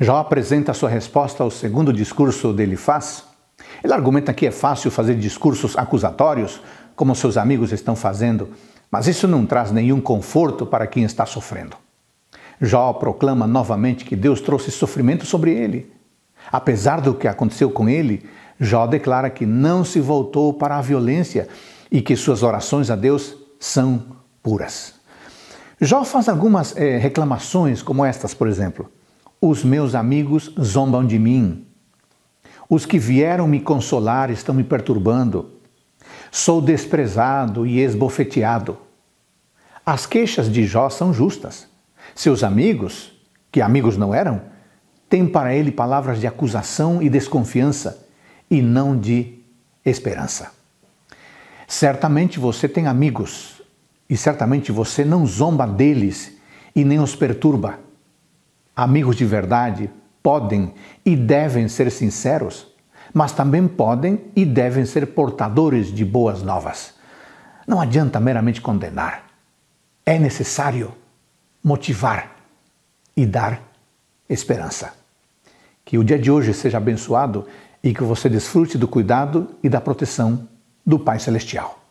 Jó apresenta sua resposta ao segundo discurso dele faz. Ele argumenta que é fácil fazer discursos acusatórios, como seus amigos estão fazendo, mas isso não traz nenhum conforto para quem está sofrendo. Jó proclama novamente que Deus trouxe sofrimento sobre ele. Apesar do que aconteceu com ele, Jó declara que não se voltou para a violência e que suas orações a Deus são puras. Jó faz algumas é, reclamações, como estas, por exemplo. Os meus amigos zombam de mim. Os que vieram me consolar estão me perturbando. Sou desprezado e esbofeteado. As queixas de Jó são justas. Seus amigos, que amigos não eram, têm para ele palavras de acusação e desconfiança, e não de esperança. Certamente você tem amigos, e certamente você não zomba deles e nem os perturba. Amigos de verdade podem e devem ser sinceros, mas também podem e devem ser portadores de boas novas. Não adianta meramente condenar. É necessário motivar e dar esperança. Que o dia de hoje seja abençoado e que você desfrute do cuidado e da proteção do Pai Celestial.